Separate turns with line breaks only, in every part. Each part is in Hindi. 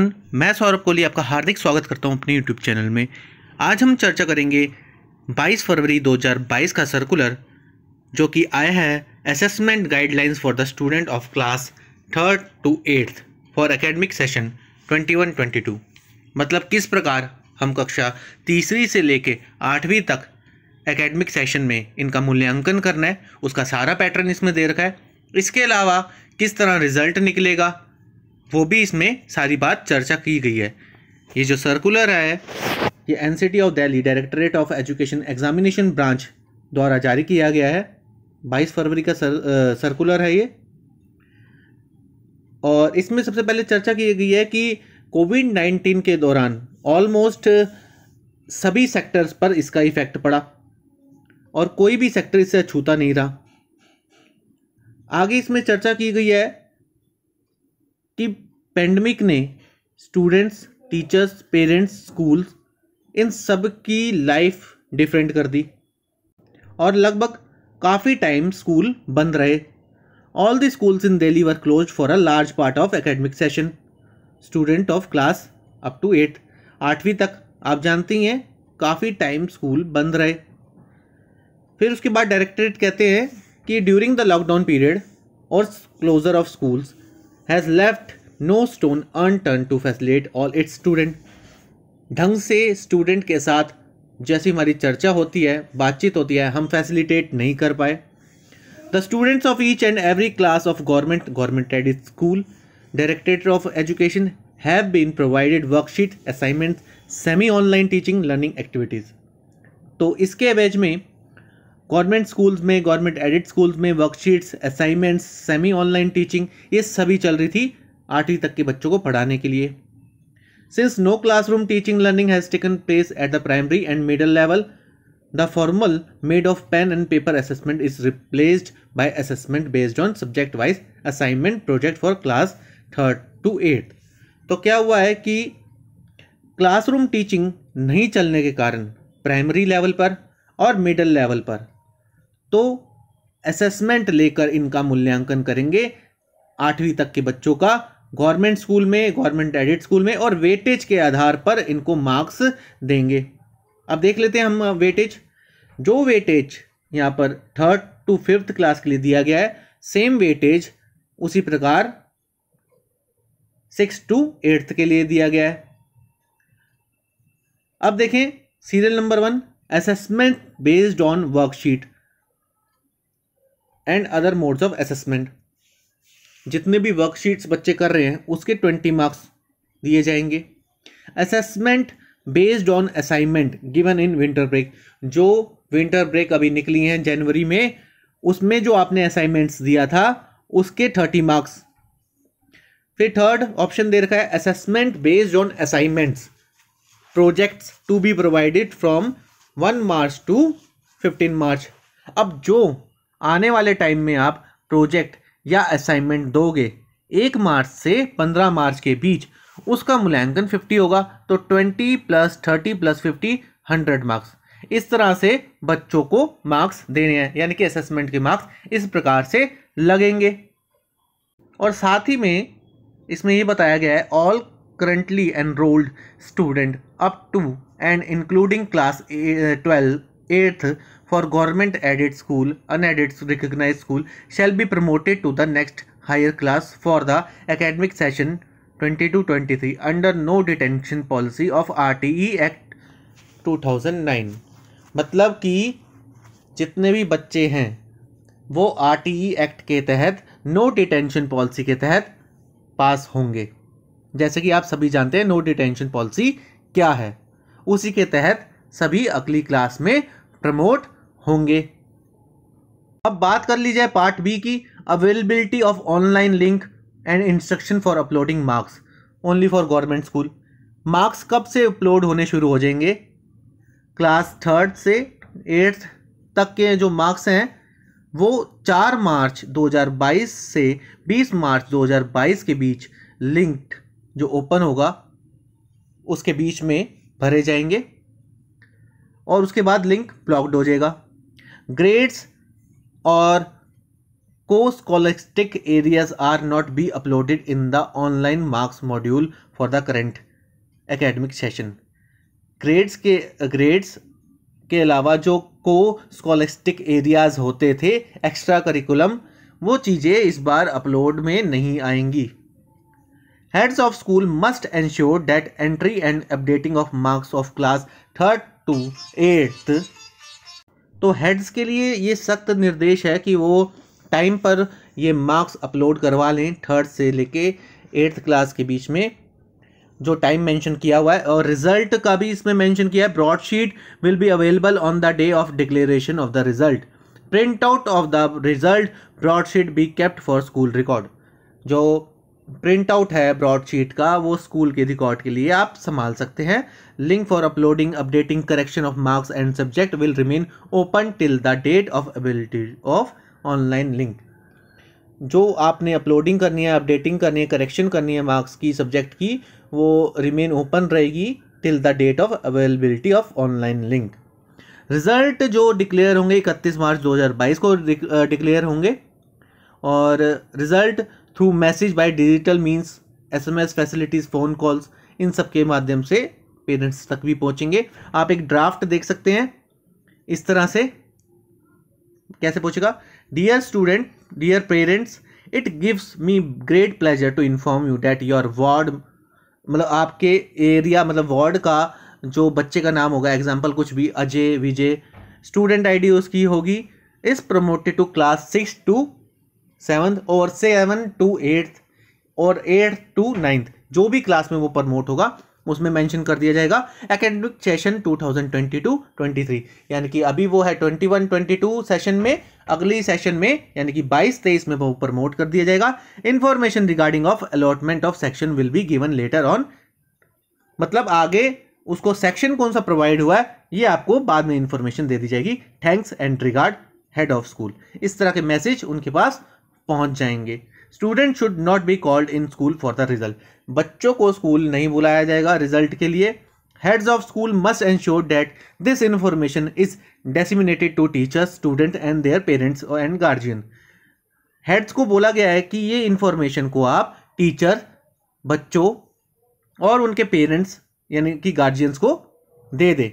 मैं सौरभ कोहली आपका हार्दिक स्वागत करता हूं अपने यूट्यूब चैनल में आज हम चर्चा करेंगे 22 फरवरी 2022 का सर्कुलर जो कि आया है assessment guidelines for the student of class third to eighth for academic session 21-22 मतलब किस प्रकार हम कक्षा तीसरी से लेके आठवीं तक एकेडमिक सेशन में इनका मूल्यांकन करना है उसका सारा पैटर्न इसमें दे रखा है इसके अलावा किस तरह रिजल्ट निकलेगा वो भी इसमें सारी बात चर्चा की गई है ये जो सर्कुलर है ये एन of Delhi directorate of education examination branch द्वारा जारी किया गया है 22 फरवरी का सर, आ, सर्कुलर है ये और इसमें सबसे पहले चर्चा की गई है कि कोविड नाइन्टीन के दौरान ऑलमोस्ट सभी सेक्टर्स पर इसका इफेक्ट पड़ा और कोई भी सेक्टर इससे छूता नहीं रहा आगे इसमें चर्चा की गई है कि पेंडेमिक ने स्टूडेंट्स टीचर्स पेरेंट्स स्कूल्स इन सब की लाइफ डिफरेंट कर दी और लगभग काफ़ी टाइम स्कूल बंद रहे all the schools in Delhi were close for a large part of academic session student of class up to eight आठवीं तक आप जानती हैं काफ़ी टाइम स्कूल बंद रहे फिर उसके बाद डायरेक्टरेट कहते हैं कि ड्यूरिंग द लॉकडाउन पीरियड और closure of schools has left no stone unturn to facilitate all its student ढंग से स्टूडेंट के साथ जैसी हमारी चर्चा होती है बातचीत होती है हम फैसिलिटेट नहीं कर पाए the students of each and every class of government government aided school directorate of education have been provided worksheet assignment semi online teaching learning activities तो इसके एवेज में गवर्नमेंट स्कूल्स में गवर्नमेंट एडिट स्कूल्स में worksheets assignments semi online teaching ये सभी चल रही थी आठवीं तक के बच्चों को पढ़ाने के लिए since no classroom teaching learning has taken place at the primary and middle level the formal mode of pen and paper assessment is replaced by assessment based on subject wise assignment project for class third to eight तो क्या हुआ है कि क्लासरूम टीचिंग नहीं चलने के कारण प्राइमरी लेवल पर और मिडल लेवल पर तो असेसमेंट लेकर इनका मूल्यांकन करेंगे आठवीं तक के बच्चों का गवर्नमेंट स्कूल में गवर्नमेंट एडिट स्कूल में और वेटेज के आधार पर इनको मार्क्स देंगे अब देख लेते हैं हम वेटेज uh, जो वेटेज यहाँ पर थर्ड टू फिफ्थ क्लास के लिए दिया गया है सेम वेटेज उसी प्रकार सिक्स टू एट्थ के लिए दिया गया है अब देखें serial number one assessment based on worksheet and other modes of assessment जितने भी वर्कशीट्स बच्चे कर रहे हैं उसके ट्वेंटी मार्क्स दिए जाएंगे assessment based on assignment given in winter break जो विंटर ब्रेक अभी निकली हैं जनवरी में उसमें जो आपने असाइनमेंट्स दिया था उसके थर्टी मार्क्स फिर थर्ड ऑप्शन दे रखा है assessment based on assignments projects to be provided from one March to fifteen March अब जो आने वाले टाइम में आप प्रोजेक्ट या असाइनमेंट दोगे एक मार्च से पंद्रह मार्च के बीच उसका मूल्यांकन फिफ्टी होगा तो twenty plus thirty plus fifty hundred marks इस तरह से बच्चों को मार्क्स देने हैं यानी कि असेसमेंट के मार्क्स इस प्रकार से लगेंगे और साथ ही में इसमें ये बताया गया है all currently enrolled student up to and including class twelve eighth for government aided school unaided recognise school shall be promoted to the next higher class for the academic session 22-23 under no detention policy of RTE act 2009 मतलब कि जितने भी बच्चे हैं वो आरटीई एक्ट e के तहत नो डिटेंशन पॉलिसी के तहत पास होंगे जैसे कि आप सभी जानते हैं नो डिटेंशन पॉलिसी क्या है उसी के तहत सभी अगली क्लास में प्रमोट होंगे अब बात कर ली जाए पार्ट बी की availability of online link and instruction for uploading marks only for government school marks कब से अपलोड होने शुरू हो जाएंगे क्लास थर्ड से एट्थ तक के जो मार्क्स हैं वो चार मार्च 2022 से 20 मार्च 2022 के बीच लिंक्ड जो ओपन होगा उसके बीच में भरे जाएंगे और उसके बाद लिंक ब्लॉक्ड हो जाएगा ग्रेड्स और को scholastic areas are not be uploaded in the online marks module for the current academic session grades के ग्रेड्स के अलावा जो को स्कॉलेस्टिक एरियाज होते थे एक्स्ट्रा करिकुलम वो चीज़ें इस बार अपलोड में नहीं आएंगी heads of school must ensure data entry and updating of marks of class third to eighth तो हेड्स के लिए ये सख्त निर्देश है कि वो टाइम पर ये मार्क्स अपलोड करवा लें थर्ड से लेके एट्थ क्लास के बीच में जो टाइम मेंशन किया हुआ है और रिजल्ट का भी इसमें मेंशन किया है broadsheet will be available on the day of declaration of the result print out of the result broadsheet be kept for school record जो प्रिंट आउट है ब्रॉडशीट का वो स्कूल के रिकॉर्ड के लिए आप संभाल सकते हैं link for uploading updating correction of marks and subject will remain open till the date of ability of online link जो आपने अपलोडिंग करनी है अपडेटिंग करनी है करेक्शन करनी है मार्क्स की सब्जेक्ट की वो रिमेन ओपन रहेगी till the date of availability of online link result जो डिक्लेयर होंगे इकतीस मार्च 2022 को डिक्लेयर uh, होंगे और result through message by digital means SMS facilities phone calls इन सब के माध्यम से पेरेंट्स तक भी पहुँचेंगे आप एक ड्राफ्ट देख सकते हैं इस तरह से कैसे पूछेगा dear student dear parents it gives me great pleasure to inform you that your ward मतलब आपके एरिया मतलब वार्ड का जो बच्चे का नाम होगा एग्जाम्पल कुछ भी अजय विजय स्टूडेंट आईडी उसकी होगी इस promoted to class six to seventh और सेवन टू एट्थ और एट्थ टू नाइन्थ जो भी क्लास में वो प्रमोट होगा उसमें मेंशन कर दिया जाएगा एकेडमिक सेशन 2022-23 यानी कि अभी वो है 21-22 सेशन में अगली सेशन में यानी कि 22-23 में वो प्रमोट कर दिया जाएगा information regarding of allotment of section will be given letter on मतलब आगे उसको सेक्शन कौन सा प्रोवाइड हुआ है ये आपको बाद में इन्फॉर्मेशन दे दी जाएगी thanks and regard head of school इस तरह के मैसेज उनके पास पहुंच जाएंगे student should not be called in school for the result बच्चों को स्कूल नहीं बुलाया जाएगा रिजल्ट के लिए heads of school must ensure that this information is disseminated to teachers student and their parents and guardian heads को बोला गया है कि ये इन्फॉर्मेशन को आप टीचर बच्चों और उनके पेरेंट्स यानी कि गार्जियंस को दे दें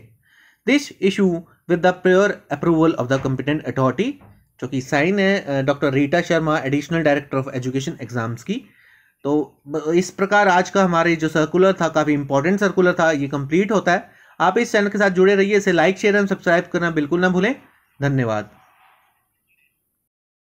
this issue with the pure approval of the competent authority जो कि साइन है doctor Rita Sharma additional director of education exams की तो इस प्रकार आज का हमारे जो सर्कुलर था काफ़ी इंपॉर्टेंट सर्कुलर था ये कंप्लीट होता है आप इस चैनल के साथ जुड़े रहिए इसे लाइक शेयर एंड सब्सक्राइब करना बिल्कुल ना भूलें धन्यवाद